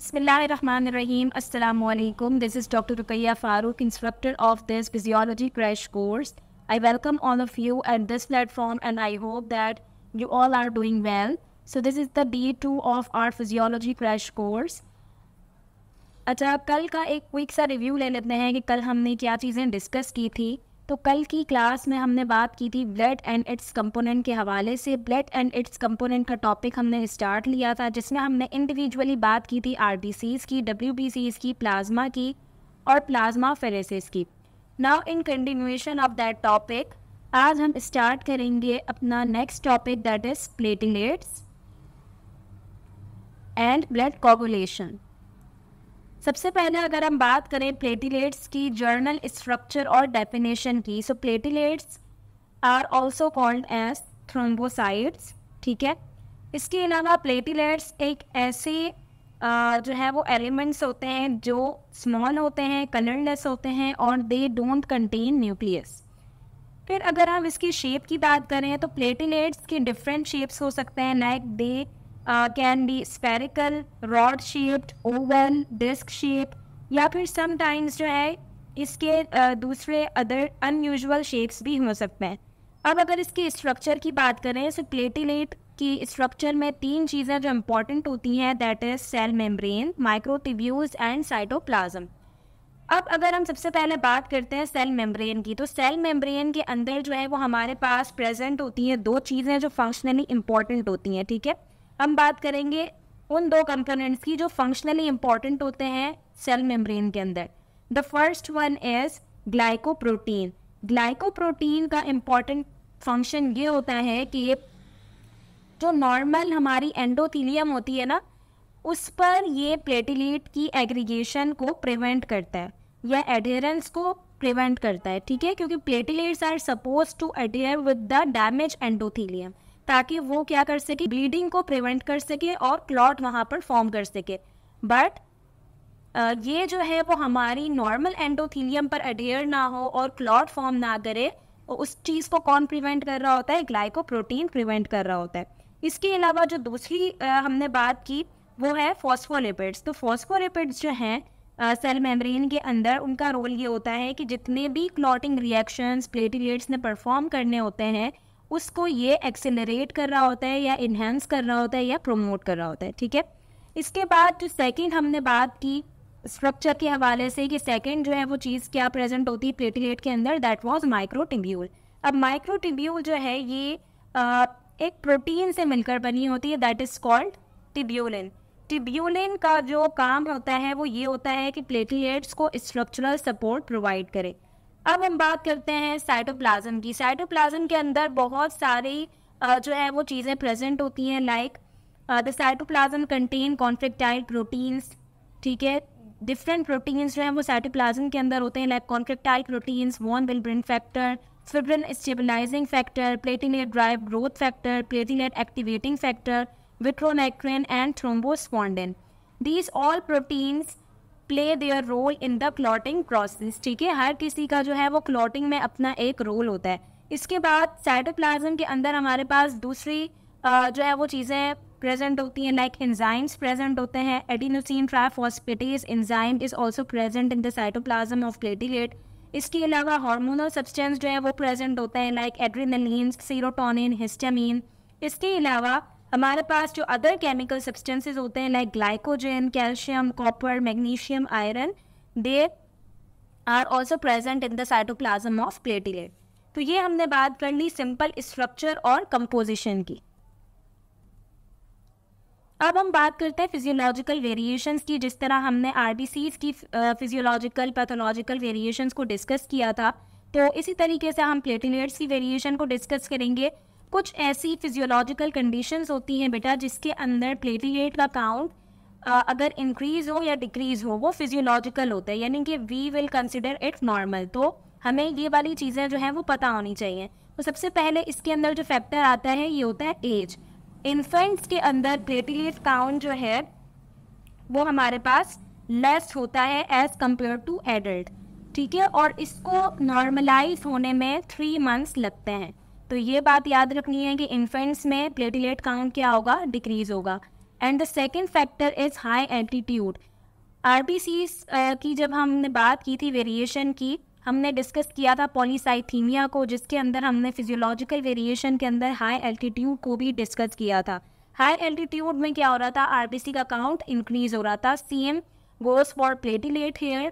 बसमीम् अल्लाम this is doctor Ruqaiya Farooq instructor of this physiology crash course I welcome all of you at this platform and I hope that you all are doing well so this is the day two of our physiology crash course अच्छा कल का एक quick सा review ले लेते हैं कि कल हमने क्या चीज़ें डिस्कस की थी तो कल की क्लास में हमने बात की थी ब्लड एंड इट्स कंपोनेंट के हवाले से ब्लड एंड इट्स कंपोनेंट का टॉपिक हमने स्टार्ट लिया था जिसमें हमने इंडिविजुअली बात की थी आर की डब्ल्यू की प्लाज्मा की और प्लाज्मा फेरेसिस की now in continuation of that topic आज हम स्टार्ट करेंगे अपना next topic that is plating and blood coagulation सबसे पहले अगर हम बात करें प्लेटिलेट्स की जर्नल स्ट्रक्चर और डेफिनेशन की so platelets are also called as thrombocytes ठीक है इसके अलावा प्लेटिलेट्स एक ऐसे जो है वो एलिमेंट्स होते हैं जो स्मॉल होते हैं कलरलेस होते हैं और दे डोंट कंटेन न्यूक्लियस फिर अगर हम इसकी शेप की बात करें तो प्लेटिलेट्स के डिफरेंट शेप्स हो सकते हैं like they can be spherical rod shaped oval disc shape या फिर समटाइम्स जो है इसके uh, दूसरे अदर अनयूजल शेप्स भी हो सकते हैं अब अगर इसके स्ट्रक्चर की बात करें तो प्लेटिलेट की स्ट्रक्चर में तीन चीज़ें जो इम्पॉर्टेंट होती हैं that is cell membrane microtubules and cytoplasm अब अगर हम सबसे पहले बात करते हैं सेल मेम्ब्रेन की तो सेल मेम्ब्रेन के अंदर जो है वो हमारे पास प्रेजेंट होती हैं दो चीज़ें जो फंक्शनली इम्पॉर्टेंट होती हैं ठीक है थीके? हम बात करेंगे उन दो कंपोनेंट्स की जो फंक्शनली इंपॉर्टेंट होते हैं सेल मेम्ब्रेन के अंदर the first one is glycoprotein glycoprotein का इम्पॉर्टेंट फंक्शन ये होता है कि ये जो नॉर्मल हमारी एंडोथीलियम होती है ना उस पर ये प्लेटिलेट की एग्रीगेशन को प्रिवेंट करता है या एडेरेंस को प्रिवेंट करता है ठीक है क्योंकि platelets are suppose to adhere with the damage endothelium ताकि वो क्या कर सके ब्लीडिंग को प्रिवेंट कर सके और क्लॉट वहाँ पर फॉर्म कर सके बट ये जो है वो हमारी नॉर्मल एंडोथीलियम पर अडेयर ना हो और क्लॉट फॉर्म ना करे तो उस चीज़ को कौन प्रिवेंट कर रहा होता है ग्लाइकोप्रोटीन प्रिवेंट कर रहा होता है इसके अलावा जो दूसरी हमने बात की वो है फॉस्फोलिपिड्स तो फॉस्फोलिपिड्स जो हैं सेल मेम्ब्रेन के अंदर उनका रोल ये होता है कि जितने भी क्लॉटिंग रिएक्शंस प्लेटिलेट्स ने परफॉर्म करने होते हैं उसको ये एक्सेलरेट कर रहा होता है या इन्हेंस कर रहा होता है या प्रोमोट कर रहा होता है ठीक है इसके बाद जो सेकेंड हमने बात की स्ट्रक्चर के हवाले से कि सेकेंड जो है वो चीज़ क्या प्रेजेंट होती है प्लेटलेट के अंदर दैट वाज माइक्रोटिब्यूल अब माइक्रोटिब्यूल जो है ये आ, एक प्रोटीन से मिलकर बनी होती है that is called tubulin tubulin का जो काम होता है वो ये होता है कि प्लेटलेट्स को स्ट्रक्चरल सपोर्ट प्रोवाइड करे अब हम बात करते हैं साइटोप्लाज्म की साइटोप्लाज्म के अंदर बहुत सारी जो है वो चीज़ें प्रेजेंट होती हैं like the cytoplasm contain contractile proteins ठीक है डिफरेंट प्रोटीन्स जो हैं वो साइटोप्लाज्म के अंदर होते हैं like contractile proteins von Willebrand factor fibrin stabilising factor platelet derived growth factor platelet activating factor vitronectin and thrombospondin these all proteins play their role in the clotting process ठीक है हर किसी का जो है वो क्लॉटिंग में अपना एक रोल होता है इसके बाद साइटोप्लाज्म के अंदर हमारे पास दूसरी जो है वो चीज़ें प्रेजेंट होती हैं लाइक एंजाइम्स प्रेजेंट होते हैं adenosine triphosphatase enzyme is also present in the cytoplasm of platelet इसके अलावा हार्मोनल सब्सटेंस जो है वो प्रेजेंट होते हैं लाइक एड्रीनलिन सीरोटोनिन हिस्टामिन इसके अलावा हमारे पास जो अदर केमिकल सब्सटेंसेस होते हैं like glycogen calcium copper magnesium iron they are also present in the cytoplasm of platelet तो ये हमने बात कर ली सिंपल स्ट्रक्चर और कंपोजिशन की अब हम बात करते हैं फिजियोलॉजिकल वेरिएशंस की जिस तरह हमने आर की फिजियोलॉजिकल पैथोलॉजिकल वेरिएशंस को डिस्कस किया था तो इसी तरीके से हम प्लेटिलेट्स की वेरिएशन को डिस्कस करेंगे कुछ ऐसी फिजियोलॉजिकल कंडीशंस होती हैं बेटा जिसके अंदर प्लेटलेट का काउंट अगर इंक्रीज हो या डिक्रीज हो वो फिजियोलॉजिकल होता है यानी कि we will consider it normal तो हमें ये वाली चीज़ें जो हैं वो पता होनी चाहिए तो सबसे पहले इसके अंदर जो फैक्टर आता है ये होता है एज इन्फेंट्स के अंदर प्लेटलेट काउंट जो है वो हमारे पास लेस होता है एज कम्पेयर टू एडल्ट ठीक है और इसको नॉर्मलाइज होने में थ्री मंथ्स लगते हैं तो ये बात याद रखनी है कि इन्फेंट्स में प्लेटिलेट काउंट क्या होगा डिक्रीज होगा and the second factor is high altitude आर की जब हमने बात की थी वेरिएशन की हमने डिस्कस किया था पॉलीसाइथीमिया को जिसके अंदर हमने फिजियोलॉजिकल वेरिएशन के अंदर हाई एल्टीट्यूड को भी डिस्कस किया था हाई एल्टीट्यूड में क्या हो रहा था आर का काउंट इंक्रीज हो रहा था same goes for platelet here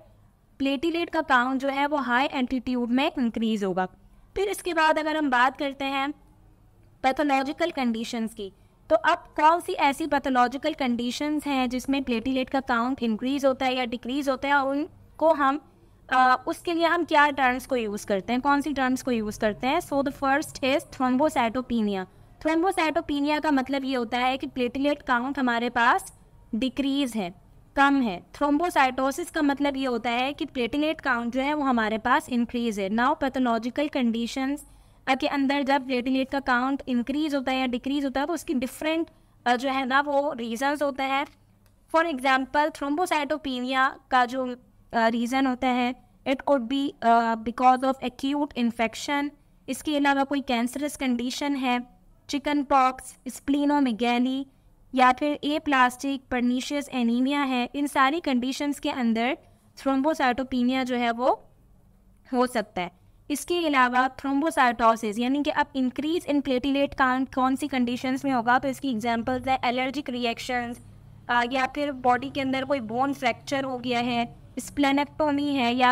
platelet का काउंट जो है वो हाई एल्टीट्यूड में इंक्रीज होगा फिर इसके बाद अगर हम बात करते हैं पैथोलॉजिकल कंडीशंस की तो अब कौन सी ऐसी पैथोलॉजिकल कंडीशंस हैं जिसमें प्लेटिलेट का काउंट इंक्रीज होता है या डिक्रीज होता है और उनको हम आ, उसके लिए हम क्या टर्म्स को यूज़ करते हैं कौन सी टर्म्स को यूज़ करते हैं so the first is thrombocytopenia thrombocytopenia का मतलब ये होता है कि प्लेटलेट काउंट हमारे पास डिक्रीज है कम है थ्रोम्बोसाइटोसिस का मतलब ये होता है कि प्लेटिलेट काउंट जो है वो हमारे पास इंक्रीज है नाउ पैथोलॉजिकल कंडीशन के अंदर जब प्लेटिलेट का काउंट इंक्रीज होता है या डिक्रीज होता है तो उसकी डिफरेंट जो है ना वो रीज़न्स होता है फॉर एग्जाम्पल थ्रोम्बोसाइटोपीनिया का जो रीज़न होता है it could be because of acute infection इसके अलावा कोई कैंसरस कंडीशन है चिकन पॉक्स स्प्लिनोमेगैली या फिर ए प्लास्टिक परनीशियस एनीमिया है इन सारी कंडीशंस के अंदर थ्रोम्बोसाइटोपिनिया जो है वो हो सकता है इसके अलावा थ्रोम्बोसाइटोसिस यानी कि अब इंक्रीज इन प्लेटिलेट काउंट कौन सी कंडीशंस में होगा तो इसकी एग्जांपल्स है एलर्जिक रिएक्शंस या फिर बॉडी के अंदर कोई बोन फ्रैक्चर हो गया है स्प्लेनेक्टोमी है या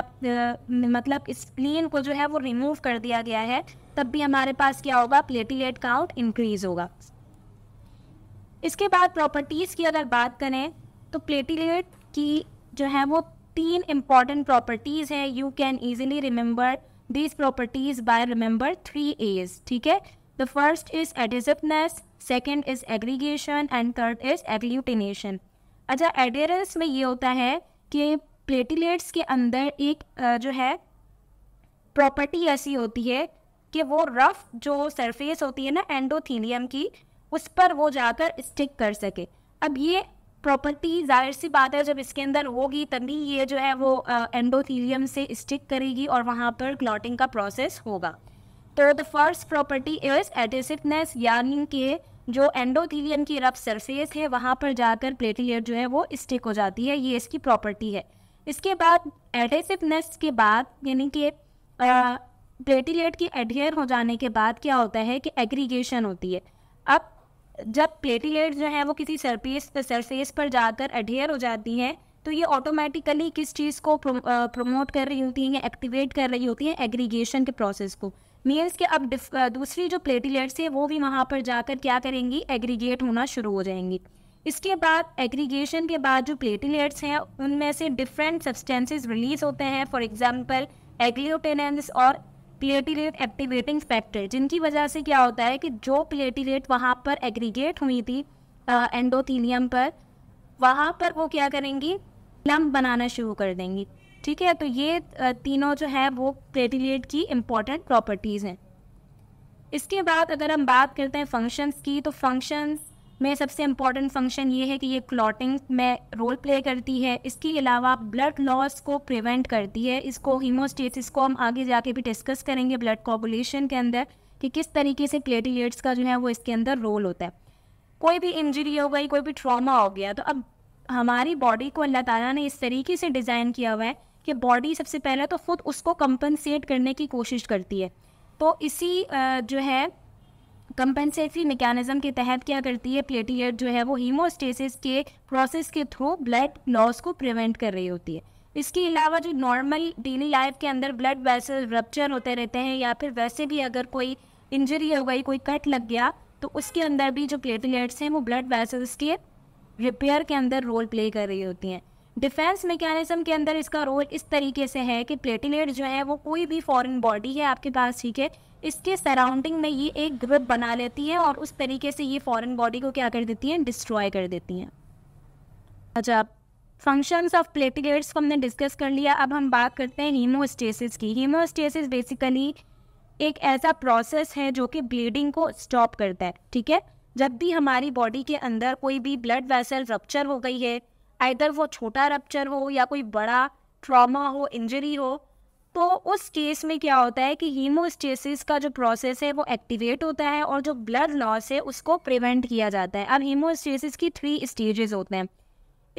मतलब स्प्लीन को जो है वो रिमूव कर दिया गया है तब भी हमारे पास क्या होगा प्लेटिलेट काउंट इंक्रीज होगा इसके बाद प्रॉपर्टीज़ की अगर बात करें तो प्लेटिलेट की जो है वो तीन इम्पॉर्टेंट प्रॉपर्टीज़ हैं you can easily remember these properties by remember three as ठीक है the first is adhesiveness second is aggregation and third is agglutination अच्छा एडेरेंस में ये होता है कि प्लेटिलेट्स के अंदर एक जो है प्रॉपर्टी ऐसी होती है कि वो रफ जो सरफेस होती है ना एंडोथीलियम की उस पर वो जाकर स्टिक कर सके अब ये प्रॉपर्टी जाहिर सी बात है जब इसके अंदर होगी तभी ये जो है वो एंडोथीलियम से स्टिक करेगी और वहाँ पर क्लॉटिंग का प्रोसेस होगा तो the first property is adhesiveness यानी कि जो एंडोथीलियम की रफ सरफेस है वहाँ पर जाकर प्लेटलेट जो है वो स्टिक हो जाती है ये इसकी प्रॉपर्टी है इसके बाद एडेसिवनेस के बाद यानी कि प्लेटलेट की एडियर हो जाने के बाद क्या होता है कि एग्रीगेशन होती है अब जब प्लेटलेट जो है वो किसी सरफेस सरफेस पर जाकर अडेयर हो जाती है तो ये ऑटोमेटिकली किस चीज़ को प्रो, प्रमोट कर रही होती हैं एक्टिवेट कर रही होती हैं एग्रीगेशन के प्रोसेस को मीन्स के अब दूसरी जो प्लेटलेट्स है वो भी वहाँ पर जाकर क्या करेंगी एग्रीगेट होना शुरू हो जाएंगी इसके बाद एग्रीगेशन के बाद जो प्लेटलेट्स हैं उनमें से डिफरेंट सब्सटेंसेस रिलीज होते हैं फॉर एग्जाम्पल एग्लियोटेनेंस और प्लेटीलेट एक्टिवेटिंग फैक्टर जिनकी वजह से क्या होता है कि जो प्लेटीलेट वहाँ पर एग्रीगेट हुई थी एंडोथीलियम पर वहाँ पर वो क्या करेंगी लम्ब बनाना शुरू कर देंगी ठीक है तो ये तीनों जो है वो प्लेटीलेट की इम्पॉर्टेंट प्रॉपर्टीज़ हैं इसके बाद अगर हम बात करते हैं फंक्शंस की तो फंक्शंस में सबसे इम्पॉर्टेंट फंक्शन ये है कि ये क्लॉटिंग में रोल प्ले करती है इसके अलावा ब्लड लॉस को प्रिवेंट करती है इसको हीमोस्टेसिस को हम आगे जाके भी डिस्कस करेंगे ब्लड कॉपुलेशन के अंदर कि किस तरीके से प्लेटिलेट्स का जो है वो इसके अंदर रोल होता है कोई भी इंजरी हो गई कोई भी ट्रॉमा हो गया तो अब हमारी बॉडी को अल्लाह ताला ने इस तरीके से डिज़ाइन किया हुआ है कि बॉडी सबसे पहले तो ख़ुद उसको कंपनसेट करने की कोशिश करती है तो इसी जो है कंपेंसेटरी मेकेनिज्म के तहत क्या करती है प्लेटलेट जो है वो हीमोस्टेसिस के प्रोसेस के थ्रू ब्लड लॉस को प्रिवेंट कर रही होती है इसके अलावा जो नॉर्मल डेली लाइफ के अंदर ब्लड वेसल रप्चर होते रहते हैं या फिर वैसे भी अगर कोई इंजरी हो गई कोई कट लग गया तो उसके अंदर भी जो प्लेटलेट्स हैं वो ब्लड वेसल्स के रिपेयर के अंदर रोल प्ले कर रही होती हैं डिफेंस मेकेनिज्म के अंदर इसका रोल इस तरीके से है कि प्लेटलेट जो है वो कोई भी फॉरेन बॉडी है आपके पास ठीक है इसके सराउंडिंग में ये एक ग्रिप बना लेती है और उस तरीके से ये फॉरेन बॉडी को क्या कर देती है डिस्ट्रॉय कर देती हैं अच्छा फंक्शंस ऑफ प्लेटलेट्स को हमने डिस्कस कर लिया अब हम बात करते हैं हीमोस्टेसिस की हीमोस्टेसिस बेसिकली एक ऐसा प्रोसेस है जो कि ब्लीडिंग को स्टॉप करता है ठीक है जब भी हमारी बॉडी के अंदर कोई भी ब्लड वेसल रप्चर हो गई है आइधर वो छोटा रप्चर हो या कोई बड़ा ट्रॉमा हो इंजरी हो तो उस केस में क्या होता है कि हीमोस्टेसिस का जो प्रोसेस है वो एक्टिवेट होता है और जो ब्लड लॉस है उसको प्रिवेंट किया जाता है अब हीमोस्टेसिस की थ्री स्टेजेस होते हैं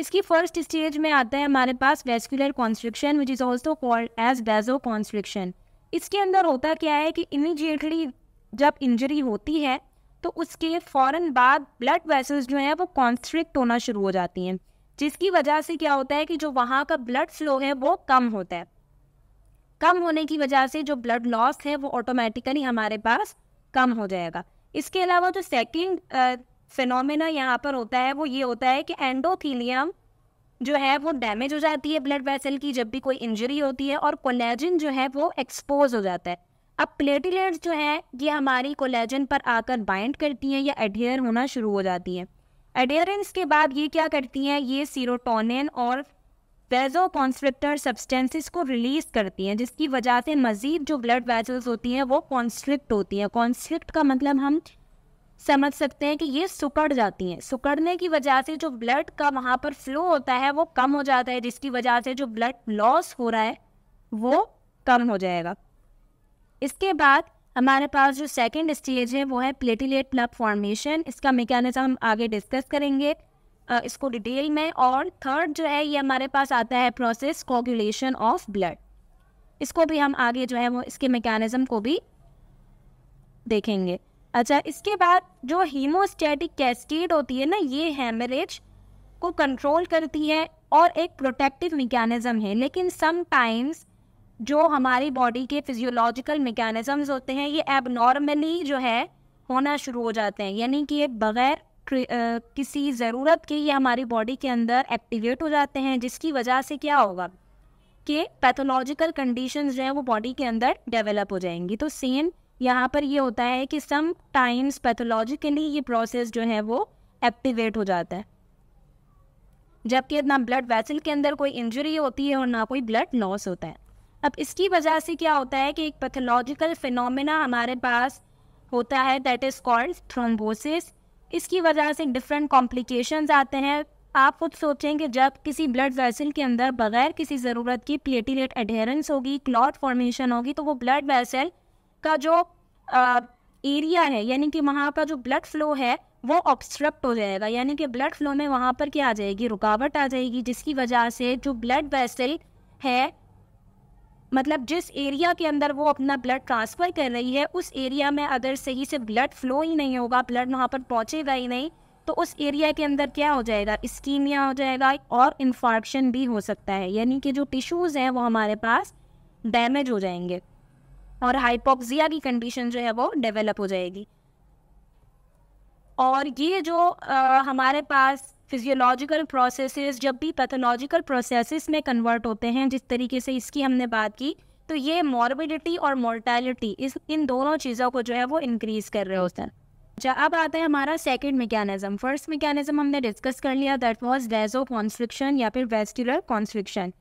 इसकी फर्स्ट स्टेज में आता है हमारे पास vascular constriction which is also called as vasoconstriction इसके अंदर होता क्या है कि इमीजिएटली जब इंजरी होती है तो उसके फ़ौरन बाद ब्लड वेसल्स जो हैं वो कॉन्स्ट्रिक्ट होना शुरू हो जाती हैं जिसकी वजह से क्या होता है कि जो वहाँ का ब्लड फ्लो है वो कम होता है कम होने की वजह से जो ब्लड लॉस है वो ऑटोमेटिकली हमारे पास कम हो जाएगा इसके अलावा जो सेकेंड फिनोमिना यहाँ पर होता है वो ये होता है कि एंडोथीलियम जो है वो डैमेज हो जाती है ब्लड वेसल की जब भी कोई इंजरी होती है और कोलेजन जो है वो एक्सपोज हो जाता है अब प्लेटिलेट्स जो है ये हमारी कोलेजन पर आकर बाइंड करती हैं या एडेयर होना शुरू हो जाती हैं एडियरेंस के बाद ये क्या करती हैं ये सीरोटोनिन और वेजो कॉन्स्ट्रिक्टर सब्सटेंसेस को रिलीज करती हैं जिसकी वजह से मजीद जो ब्लड वेजल्स होती हैं वो कॉन्स्ट्रिक्ट होती हैं कॉन्स्ट्रिक्ट का मतलब हम समझ सकते हैं कि ये सुकड़ जाती हैं सुकड़ने की वजह से जो ब्लड का वहाँ पर फ्लो होता है वो कम हो जाता है जिसकी वजह से जो ब्लड लॉस हो रहा है वो कम हो जाएगा इसके बाद हमारे पास जो सेकेंड स्टेज है वो है प्लेटिलेट प्लब फॉर्मेशन इसका मेकानिज़म हम आगे डिस्कस करेंगे इसको डिटेल में और थर्ड जो है ये हमारे पास आता है प्रोसेस कोगुलेशन ऑफ ब्लड इसको भी हम आगे जो है वो इसके मेकेनिज़्म को भी देखेंगे अच्छा इसके बाद जो हीमोस्टैटिक कैस्केड होती है ना ये हेमरेज को कंट्रोल करती है और एक प्रोटेक्टिव मेकेानिज़म है लेकिन समटाइम्स जो हमारी बॉडी के फिजियोलॉजिकल मेकेनिज़म्स होते हैं ये एबनॉर्मली जो है होना शुरू हो जाते हैं यानी कि ये बग़ैर किसी ज़रूरत के ही हमारी बॉडी के अंदर एक्टिवेट हो जाते हैं जिसकी वजह से क्या होगा कि पैथोलॉजिकल कंडीशंस जो हैं वो बॉडी के अंदर डेवलप हो जाएंगी तो सेम यहाँ पर ये होता है कि सम टाइम्स पैथोलॉजिकली ये प्रोसेस जो है वो एक्टिवेट हो जाता है जबकि ना ब्लड वेसल के अंदर कोई इंजरी होती है और ना कोई ब्लड लॉस होता है अब इसकी वजह से क्या होता है कि एक पैथोलॉजिकल फिनोमिना हमारे पास होता है दैट इज़ कॉल्ड थ्रोम्बोसिस इसकी वजह से डिफरेंट कॉम्प्लिकेशन आते हैं आप खुद सोचें कि जब किसी ब्लड वैसल के अंदर बगैर किसी ज़रूरत की प्लेटिलेट एडहेरेंस होगी क्लॉट फॉर्मेशन होगी तो वो ब्लड वैसल का जो एरिया है यानी कि वहाँ का जो ब्लड फ्लो है वो ऑब्स्ट्रक्ट हो जाएगा यानी कि ब्लड फ्लो में वहाँ पर क्या आ जाएगी रुकावट आ जाएगी जिसकी वजह से जो ब्लड वैसल है मतलब जिस एरिया के अंदर वो अपना ब्लड ट्रांसफ़र कर रही है उस एरिया में अगर सही से ब्लड फ्लो ही नहीं होगा ब्लड वहाँ पर पहुँचेगा ही नहीं तो उस एरिया के अंदर क्या हो जाएगा स्कीमिया हो जाएगा और इन्फार्क्शन भी हो सकता है यानी कि जो टिश्यूज़ हैं वो हमारे पास डैमेज हो जाएंगे और हाइपोक्सिया की कंडीशन जो है वो डेवलप हो जाएगी और ये जो आ, हमारे पास फिजियोलॉजिकल प्रोसेसेस जब भी पैथोलॉजिकल प्रोसेसेस में कन्वर्ट होते हैं जिस तरीके से इसकी हमने बात की तो ये मॉर्बिडिटी और मोर्टेलिटी इस इन दोनों चीज़ों को जो है वो इंक्रीज़ कर रहे होते हैं अच्छा अब आता है हमारा सेकेंड मेकेानिज़म फर्स्ट मेकेानिज़म हमने डिस्कस कर लिया दैट वॉज वेजो कॉन्स्ट्रिक्शन या फिर वेस्टुलर कॉन्स्ट्रिक्शन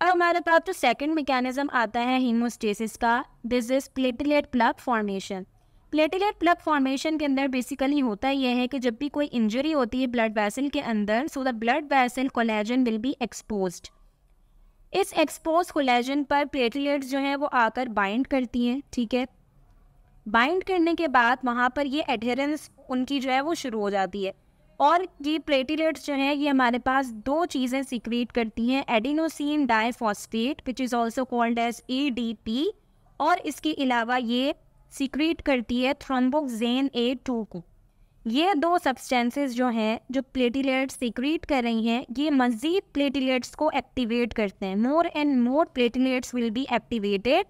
अब हमारे पास जो सेकेंड मेकेानिज़म आता है हीमोस्टेसिस का this is platelet plug formation platelet plug formation के अंदर बेसिकली होता यह है कि जब भी कोई इंजरी होती है ब्लड वैसल के अंदर so the blood vessel collagen will be expose इस एक्सपोज कोलेजन पर प्लेटलेट्स जो हैं वो आकर बाइंड करती हैं ठीक है बाइंड करने के बाद वहाँ पर ये एडहेरेंस उनकी जो है वो शुरू हो जाती है और ये प्लेटिलेट्स जो हैं ये हमारे पास दो चीज़ें सिक्रीट करती हैं adenosine diphosphate which is also called as A और इसके अलावा ये सीक्रेट करती है थ्रोम्बोजेन ए टू को ये दो सब्सटेंसेस जो हैं जो प्लेटिलेट्स सीक्रेट कर रही हैं ये मज़ीद प्लेटिलेट्स को एक्टिवेट करते हैं more and more platelets will be activated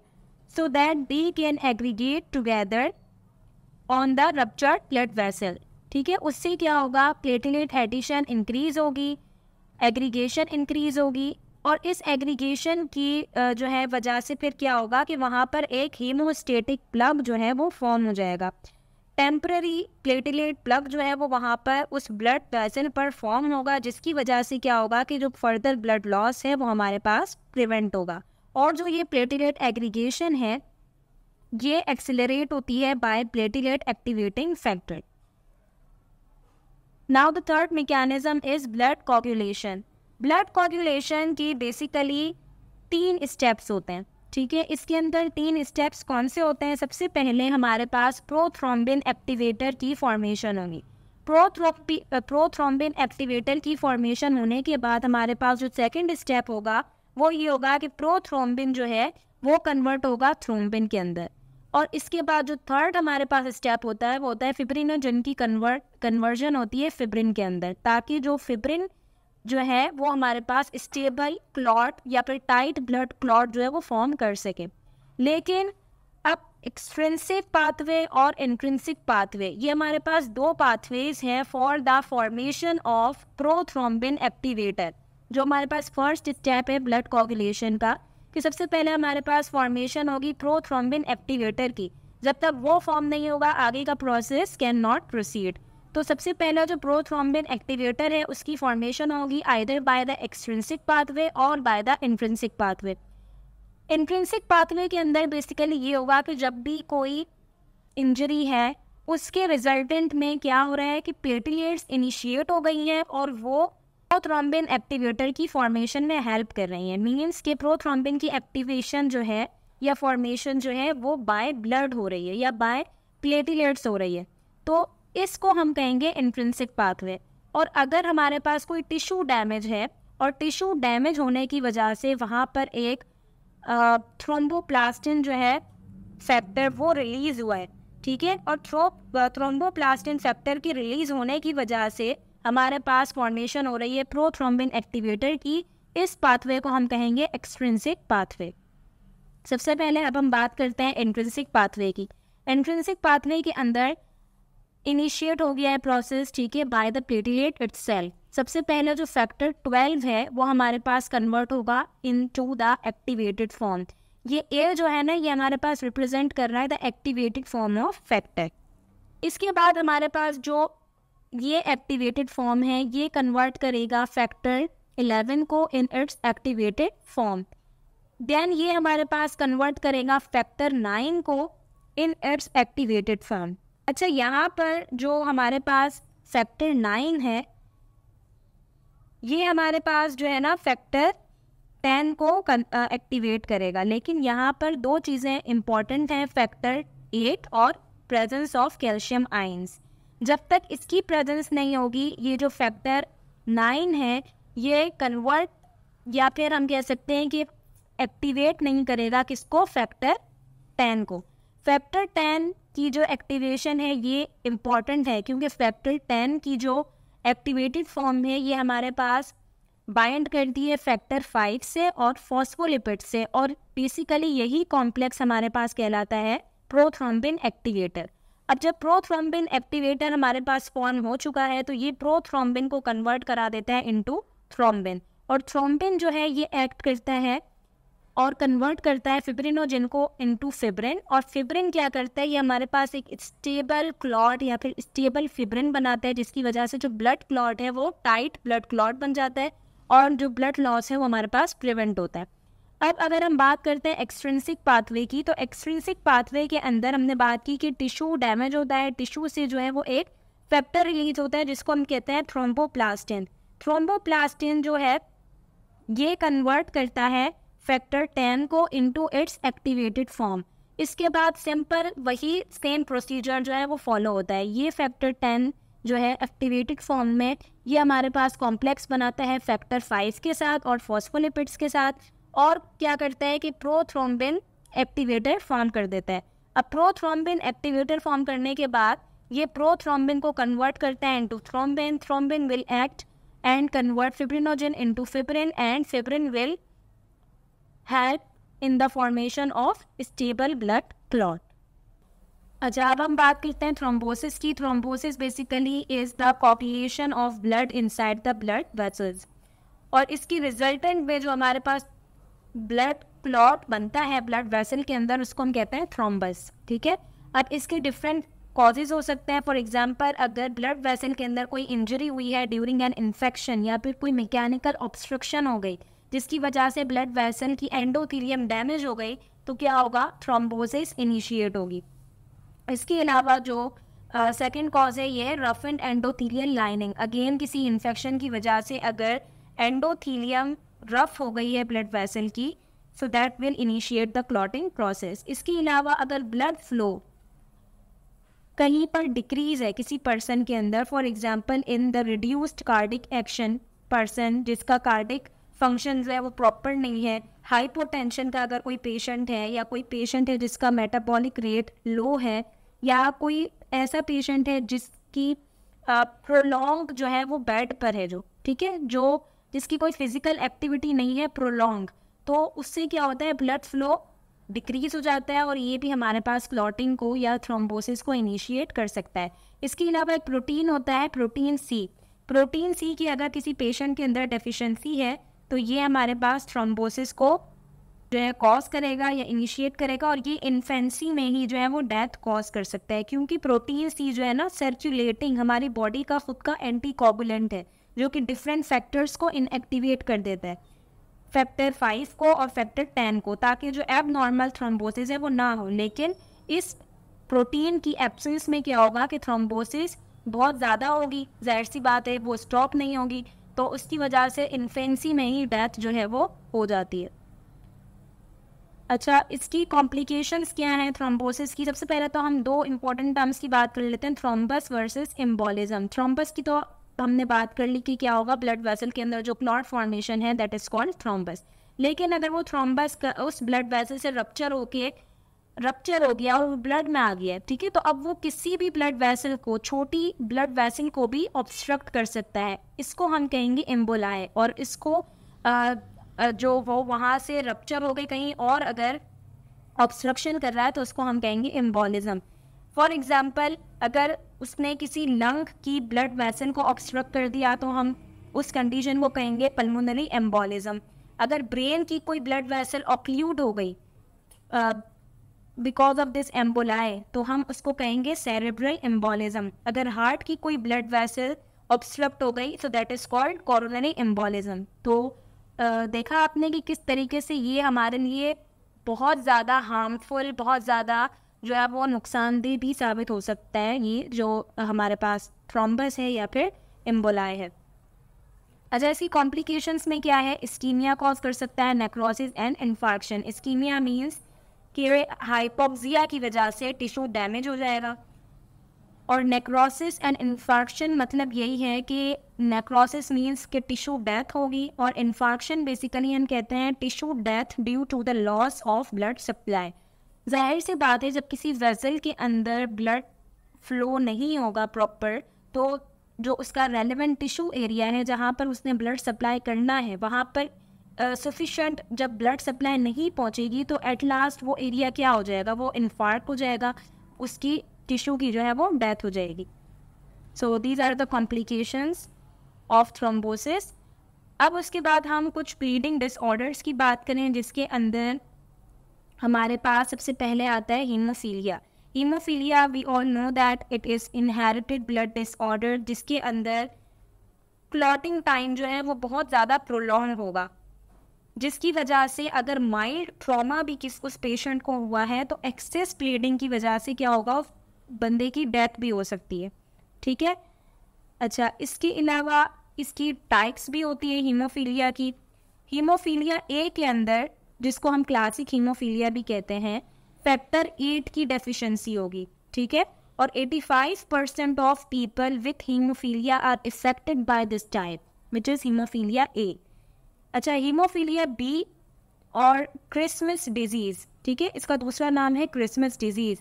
so that they can aggregate together on the ruptured blood vessel ठीक है उससे क्या होगा प्लेटिलेट एडिशन इंक्रीज होगी एग्रीगेशन इंक्रीज होगी और इस एग्रीगेशन की जो है वजह से फिर क्या होगा कि वहाँ पर एक हीमोस्टेटिक प्लग जो है वो फॉर्म हो जाएगा टेम्प्ररी प्लेटिलेट प्लग जो है वो वहाँ पर उस ब्लड वेसल पर फॉर्म होगा जिसकी वजह से क्या होगा कि जो फर्दर ब्लड लॉस है वो हमारे पास प्रिवेंट होगा और जो ये प्लेटिलेट एग्रीगेशन है ये एक्सेलरेट होती है by platelet activating factor now the third mechanism is blood coagulation blood coagulation की बेसिकली तीन स्टेप्स होते हैं ठीक है इसके अंदर तीन स्टेप्स कौन से होते हैं सबसे पहले हमारे पास प्रोथ्रोम्बिन एक्टिवेटर की फॉर्मेशन होगी प्रोथ्रोपी प्रोथ्रोम्बिन एक्टिवेटर की फॉर्मेशन होने के बाद हमारे पास जो सेकंड स्टेप होगा वो ये होगा कि प्रोथ्रोम्बिन जो है वो कन्वर्ट होगा थ्रोम्बिन के अंदर और इसके बाद जो थर्ड हमारे पास स्टेप होता है वो होता है फिब्रिनोजन की कन्वर्ट कन्वर्जन होती है फिब्रिन के अंदर ताकि जो फिब्रिन जो है वो हमारे पास स्टेबल क्लॉट या फिर टाइट ब्लड क्लॉट जो है वो फॉर्म कर सके लेकिन अब एक्सट्रेंसिव पाथवे और इंट्रेंसिक पाथवे ये हमारे पास दो पाथवेज हैं for the formation of prothrombin activator जो हमारे पास फर्स्ट स्टेप है ब्लड कॉगुलेशन का कि सबसे पहले हमारे पास फॉर्मेशन होगी प्रोथ्रोम्बिन एक्टिवेटर की जब तक वो फॉर्म नहीं होगा आगे का प्रोसेस कैन नॉट प्रोसीड तो सबसे पहला जो प्रोथ्रॉम्बिन एक्टिवेटर है उसकी फॉर्मेशन होगी either by the extrinsic pathway और by the intrinsic pathway intrinsic pathway के अंदर बेसिकली ये होगा कि जब भी कोई इंजरी है उसके रिजल्टेंट में क्या हो रहा है कि पेट्रिएट्स इनिशिएट हो गई हैं और वो प्रोथ्रॉम्बिन एक्टिवेटर की फॉर्मेशन में हेल्प कर रही हैं मीन्स के प्रोथ्रॉम्बिन की एक्टिवेशन जो है या फॉर्मेशन जो है वो बाय ब्लड हो रही है या बाय प्लेटिलेट्स हो रही है तो इसको हम कहेंगे इंट्रेंसिक पाथवे और अगर हमारे पास कोई टिश्यू डैमेज है और टिश्यू डैमेज होने की वजह से वहाँ पर एक थ्रोम्बोप्लास्टिन जो है फैक्टर वो रिलीज़ हुआ है ठीक है और थ्रो थ्रोम्बोप्लास्टिन फैक्टर की रिलीज़ होने की वजह से हमारे पास फॉर्मेशन हो रही है प्रोथ्रोम्बिन एक्टिवेटर की इस पाथवे को हम कहेंगे एक्सट्रेंसिक पाथवे सबसे पहले अब हम बात करते हैं इंट्रेंसिक पाथवे की इंट्रेंसिक पाथवे के अंदर इनिशिएट हो गया है प्रोसेस ठीक है बाय द प्लेटिलेट इट सबसे पहले जो फैक्टर ट्वेल्व है वो हमारे पास कन्वर्ट होगा into the activated form ये ए जो है ना ये हमारे पास रिप्रेजेंट कर रहा है the activated form of factor इसके बाद हमारे पास जो ये एक्टिवेटेड फॉर्म है ये कन्वर्ट करेगा फैक्टर इलेवन को in its activated form then ये हमारे पास कन्वर्ट करेगा फैक्टर नाइन को इन इट्स एक्टिवेटेड फॉर्म अच्छा यहाँ पर जो हमारे पास फैक्टर नाइन है ये हमारे पास जो है ना फैक्टर टेन को एक्टिवेट करेगा लेकिन यहाँ पर दो चीज़ें इम्पॉर्टेंट हैं फैक्टर एट और प्रेजेंस ऑफ कैल्शियम आइंस जब तक इसकी प्रेजेंस नहीं होगी ये जो फैक्टर नाइन है ये कन्वर्ट या फिर हम कह सकते हैं कि एक्टिवेट नहीं करेगा किसको फैक्टर टेन को फैक्टर टेन की जो एक्टिवेशन है ये इम्पॉर्टेंट है क्योंकि फैक्टर टेन की जो एक्टिवेटेड फॉर्म है ये हमारे पास बाइंड करती है फैक्टर फाइव से और फॉस्फोलिपिड से और बेसिकली यही कॉम्प्लेक्स हमारे पास कहलाता है प्रोथ्रॉम्बिन एक्टिवेटर अब जब प्रोथ्रॉम्बिन एक्टिवेटर हमारे पास फॉर्म हो चुका है तो ये प्रोथ्रॉम्बिन को कन्वर्ट करा देता है इंटू थ्रोम्बिन और थ्रोम्बिन जो है ये एक्ट करता है और कन्वर्ट करता है फिब्रिनोजिन को इनटू फिब्रिन और फिब्रिन क्या करता है ये हमारे पास एक स्टेबल क्लॉट या फिर स्टेबल फिब्रिन बनाता है जिसकी वजह से जो ब्लड क्लॉट है वो टाइट ब्लड क्लॉट बन जाता है और जो ब्लड लॉस है वो हमारे पास प्रिवेंट होता है अब अगर हम बात करते हैं एक्सट्रेंसिक पाथवे की तो एक्सट्रेंसिक पाथवे के अंदर हमने बात की कि टिश्यू डैमेज होता है टिश्यू से जो है वो एक फैक्टर रिलीज होता है जिसको हम कहते हैं थ्रोम्बोप्लास्टिन थ्रोम्बोप्लास्टिन जो है ये कन्वर्ट करता है फैक्टर टेन को इनटू इट्स एक्टिवेटेड फॉर्म इसके बाद सिंपल वही सेम प्रोसीजर जो है वो फॉलो होता है ये फैक्टर टेन जो है एक्टिवेटेड फॉर्म में ये हमारे पास कॉम्प्लेक्स बनाता है फैक्टर फाइव के साथ और फॉस्फोलिपिड्स के साथ और क्या करता है कि प्रोथ्रोम्बिन एक्टिवेटर फॉर्म कर देता है अब प्रोथ्रोम्बिन एक्टिवेटर फॉर्म करने के बाद ये प्रोथ्रोम्बिन को कन्वर्ट करता है into thrombin thrombin will act and convert fibrinogen into fibrin and fibrin will help in the formation of stable blood clot अच्छा अब हम बात करते हैं थ्रोम्बोसिस की thrombosis basically is the population of blood inside the blood vessels और इसकी resultant में जो हमारे पास ब्लड क्लॉट बनता है ब्लड वेसल के अंदर उसको हम कहते हैं थ्रोम्बस ठीक है अब इसके डिफरेंट कॉजेज हो सकते हैं फॉर एग्जाम्पल अगर ब्लड वेसल के अंदर कोई इंजरी हुई है ड्यूरिंग एन इन्फेक्शन या फिर कोई मैकेनिकल ऑब्स्ट्रक्शन हो गई जिसकी वजह से ब्लड वेसल की एंडोथीलियम डैमेज हो गई तो क्या होगा थ्रोम्बोसिस इनिशिएट होगी इसके अलावा जो सेकेंड uh, कॉज है ये rough and endothelial lining again किसी इन्फेक्शन की वजह से अगर एंडोथीलियम रफ हो गई है ब्लड वेसल की so that will initiate the clotting process इसके अलावा अगर ब्लड फ्लो कहीं पर डिक्रीज है किसी पर्सन के अंदर for example in the reduced cardiac action person जिसका कार्डिक फंक्शन जो है वो प्रॉपर नहीं है हाइपोटेंशन का अगर कोई पेशेंट है या कोई पेशेंट है जिसका मेटाबॉलिक रेट लो है या कोई ऐसा पेशेंट है जिसकी प्रोलॉन्ग जो है वो बेड पर है जो ठीक है जो जिसकी कोई फिजिकल एक्टिविटी नहीं है प्रोलॉन्ग तो उससे क्या होता है ब्लड फ्लो डिक्रीज हो जाता है और ये भी हमारे पास क्लॉटिंग को या थ्रोम्बोसिस को इनिशिएट कर सकता है इसके अलावा एक प्रोटीन होता है प्रोटीन सी प्रोटीन सी की अगर किसी पेशेंट के अंदर डेफिशिएंसी है तो ये हमारे पास थ्रोम्बोसिस को जो है कॉज करेगा या इनिशिएट करेगा और ये इन्फेंसी में ही जो है वो डेथ कॉज कर सकता है क्योंकि प्रोटीन्स ही जो है ना सर्कुलेटिंग हमारी बॉडी का खुद का एंटीकॉबुलेंट है जो कि डिफरेंट फैक्टर्स को इनएक्टिवेट कर देता है फैक्टर फाइव को और फैक्टर टेन को ताकि जो एब नॉर्मल थ्रोम्बोसिस है वो ना हो लेकिन इस प्रोटीन की एब्सेंस में क्या होगा कि थ्रोम्बोसिस बहुत ज़्यादा होगी जाहिर सी बात है वो स्टॉप नहीं होगी तो उसकी वजह से इन्फेंसी में ही डेथ जो है वो हो जाती है अच्छा इसकी कॉम्प्लिकेशंस क्या हैं थ्रोम्बोसिस की सबसे पहले तो हम दो इम्पोर्टेंट टर्म्स की बात कर लेते हैं थ्रोम्बस वर्सेस एम्बोलिज्म थ्रोम्बस की तो हमने बात कर ली कि क्या होगा ब्लड वेसल के अंदर जो क्लॉट फॉर्मेशन है दैट इज कॉल्ड थ्रोम्बस लेकिन अगर वो थ्रोम्बस उस ब्लड वेसल से रप्चर होके रप्चर हो गया और वो ब्लड में आ गया ठीक है तो अब वो किसी भी ब्लड वैसल को छोटी ब्लड वैसल को भी ऑब्स्ट्रक्ट कर सकता है इसको हम कहेंगे एम्बोलाए और इसको आ, जो वो वहाँ से रप्चर हो गई कहीं और अगर ऑब्स्ट्रक्शन कर रहा है तो उसको हम कहेंगे एम्बोलिज्म फॉर एग्ज़ाम्पल अगर उसने किसी लंग की ब्लड वैसल को ऑब्स्ट्रक्ट कर दिया तो हम उस कंडीशन को कहेंगे पलमोनरी एम्बोलिज्म अगर ब्रेन की कोई ब्लड वैसल ऑक्ल्यूड हो गई बिकॉज ऑफ दिस एम्बोलाए तो हम उसको कहेंगे सेरेब्रल एम्बोलिज्म अगर हार्ट की कोई ब्लड वैसल ऑब्स्ट्रक्ट हो गई so that is called coronary embolism तो आ, देखा आपने कि किस तरीके से ये हमारे लिए बहुत ज़्यादा हार्मफुल बहुत ज़्यादा जो है वो नुकसानदेह भी साबित हो सकता है ये जो हमारे पास थ्रोम्बस है या फिर एम्बोलाए है अच्छा इसकी कॉम्प्लिकेशंस में क्या है इस्कीमिया कॉज कर सकता है necrosis and infarction ischaemia means कि हाइपोक्सिया की वजह से टिश्यू डैमेज हो जाएगा और नेक्रोसिस एंड इन्फार्क्शन मतलब यही है कि नेक्रोसिस मीन्स के टिश्यू डेथ होगी और इन्फार्क्शन बेसिकली हम कहते हैं tissue death due to the loss of blood supply जाहिर सी बात है जब किसी वेसल के अंदर ब्लड फ्लो नहीं होगा प्रॉपर तो जो उसका रेलिवेंट टिश्यू एरिया है जहाँ पर उसने ब्लड सप्लाई करना है वहाँ पर सफिशेंट uh, जब ब्लड सप्लाई नहीं पहुंचेगी तो एट लास्ट वो एरिया क्या हो जाएगा वो इन्फार्ट हो जाएगा उसकी टिश्यू की जो है वो डेथ हो जाएगी so these are the complications of thrombosis अब उसके बाद हम कुछ ब्लीडिंग डिसऑर्डर्स की बात करें जिसके अंदर हमारे पास सबसे पहले आता है haemophilia haemophilia we all know that it is inherited blood disorder जिसके अंदर क्लॉटिंग टाइम जो है वो बहुत ज़्यादा प्रोलॉन्ग होगा जिसकी वजह से अगर माइल्ड ट्रॉमा भी किस उस पेशेंट को हुआ है तो एक्सेस ब्लीडिंग की वजह से क्या होगा बंदे की डेथ भी हो सकती है ठीक है अच्छा इसके अलावा इसकी टाइप्स भी होती है हीमोफीलिया की हीमोफीलिया ए के अंदर जिसको हम क्लासिक हीमोफीलिया भी कहते हैं फैक्टर एट की डेफिशिएंसी होगी ठीक है और 85 percent of people with haemophilia are affected by this type which is haemophilia A अच्छा हीमोफीलिया बी और क्रिसमस डिजीज ठीक है इसका दूसरा नाम है क्रिसमस डिजीज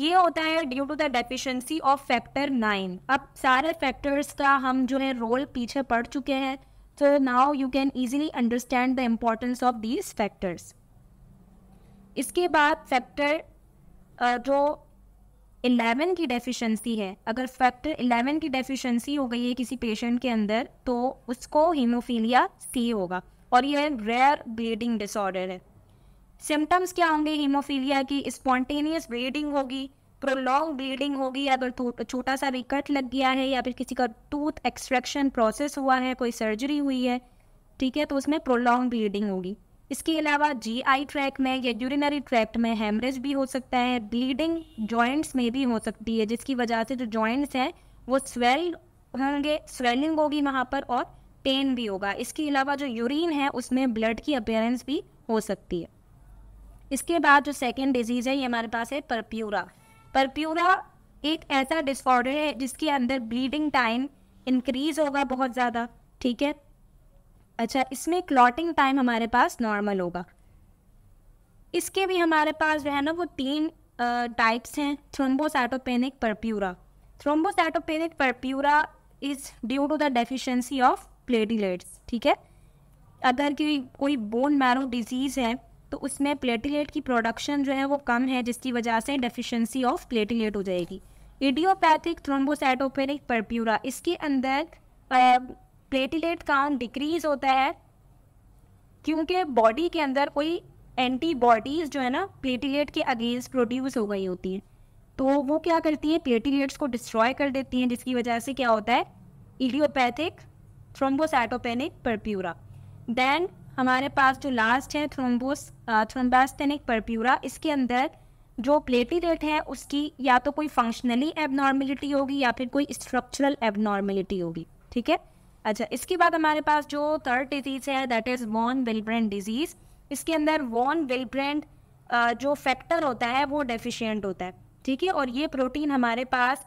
ये होता है due to the deficiency of factor nine अब सारे फैक्टर्स का हम जो है रोल पीछे पड़ चुके हैं तो now you can easily understand the importance of these factors इसके बाद फैक्टर जो इलेवन की डेफिशिएंसी है अगर फैक्टर इलेवन की डेफिशिएंसी हो गई है किसी पेशेंट के अंदर तो उसको हीमोफीलिया सी होगा और यह रेयर ब्लीडिंग डिसऑर्डर है सिम्टम्स क्या होंगे हीमोफीलिया की स्पॉन्टेनियस ब्लीडिंग होगी प्रोलॉन्ग ब्लीडिंग होगी अगर छोटा सा रिकट लग गया है या फिर किसी का टूथ एक्सट्रैक्शन प्रोसेस हुआ है कोई सर्जरी हुई है ठीक है तो उसमें प्रोलॉन्ग ब्लीडिंग होगी इसके अलावा जीआई ट्रैक में या यूरिनरी ट्रैक्ट में हेमरेज भी हो सकता है ब्लीडिंग जॉइंट्स में भी हो सकती है जिसकी वजह से जो जॉइंट्स हैं वो स्वेल होंगे स्वेलिंग होगी वहाँ पर और पेन भी होगा इसके अलावा जो यूरिन है उसमें ब्लड की अपेयरेंस भी हो सकती है इसके बाद जो सेकेंड डिजीज़ है ये हमारे पास है परप्यूरा परप्यूरा एक ऐसा डिसऑर्डर है जिसके अंदर ब्लीडिंग टाइम इंक्रीज होगा बहुत ज़्यादा ठीक है अच्छा इसमें क्लॉटिंग टाइम हमारे पास नॉर्मल होगा इसके भी हमारे पास जो है ना वो तीन टाइप्स हैं thrombocytopenic purpura thrombocytopenic purpura is due to the deficiency of platelets ठीक है अगर कि कोई बोन मैरो डिजीज़ है तो उसमें प्लेटिलेट की प्रोडक्शन जो है वो कम है जिसकी वजह से डेफिशिएंसी ऑफ प्लेटिलेट हो जाएगी इडियोपैथिक थ्रोम्बोसाइटोपेनिक परप्यूरा इसके अंदर प्लेटिलेट काउंट डिक्रीज होता है क्योंकि बॉडी के अंदर कोई एंटीबॉडीज़ जो है ना प्लेटिलेट के अगेंस्ट प्रोड्यूस हो गई होती हैं तो वो क्या करती हैं प्लेटिलेट्स को डिस्ट्रॉय कर देती हैं जिसकी वजह से क्या होता है इडियोपैथिक थ्रोम्बोसाइटोपेनिक परप्यूरा देन हमारे पास जो लास्ट है थ्रोम्बोस थ्रोम्बास्टेनिक परप्यूरा इसके अंदर जो प्लेटिलेट है उसकी या तो कोई फंक्शनली एबनॉर्मेलिटी होगी या फिर कोई स्ट्रक्चरल एबनॉर्मेलिटी होगी ठीक है अच्छा इसके बाद हमारे पास जो थर्ड डिजीज है that is von Willebrand disease इसके अंदर वॉन विलब्रेंड जो फैक्टर होता है वो डेफिशिएंट होता है ठीक है और ये प्रोटीन हमारे पास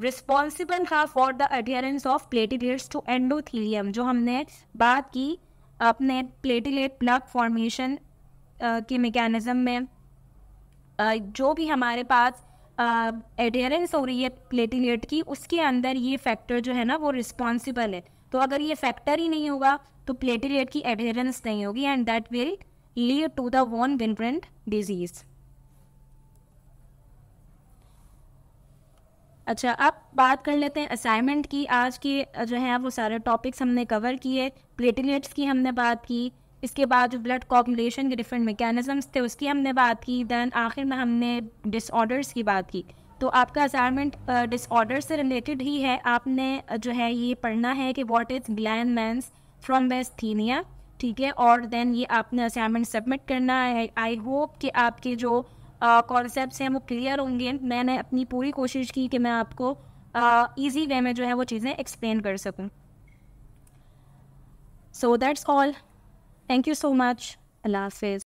रिस्पॉन्सिबल था for the adherence of platelets to endothelium जो हमने बात की अपने प्लेटिलेट प्लग फॉर्मेशन के मेकेनिज़्म में जो भी हमारे पास एडियरेंस हो रही है प्लेटिलेट की उसके अंदर ये फैक्टर जो है ना वो रिस्पॉन्सिबल है तो अगर ये फैक्टर ही नहीं होगा तो प्लेटलेट की एडेरेंस नहीं होगी and that will lead to the von Willebrand disease अच्छा अब बात कर लेते हैं असाइनमेंट की आज के जो है वो सारे टॉपिक्स हमने कवर किए प्लेटलेट्स की हमने बात की इसके बाद जो ब्लड कॉपुलेशन के डिफरेंट मेकेनिज़म्स थे उसकी हमने बात की दैन आखिर में हमने डिसऑर्डर्स की बात की तो आपका असाइनमेंट डिसऑर्डर uh, से रिलेटेड ही है आपने uh, जो है ये पढ़ना है कि what is Glanzmann's thrombasthenia ठीक है और देन ये आपने असाइनमेंट सबमिट करना है आई होप कि आपके जो कॉन्सेप्ट uh, हैं वो क्लियर होंगे मैंने अपनी पूरी कोशिश की कि मैं आपको ईजी uh, वे में जो है वो चीज़ें एक्सप्लेन कर सकूँ so that's all thank you so much अल्लाह हाफिज़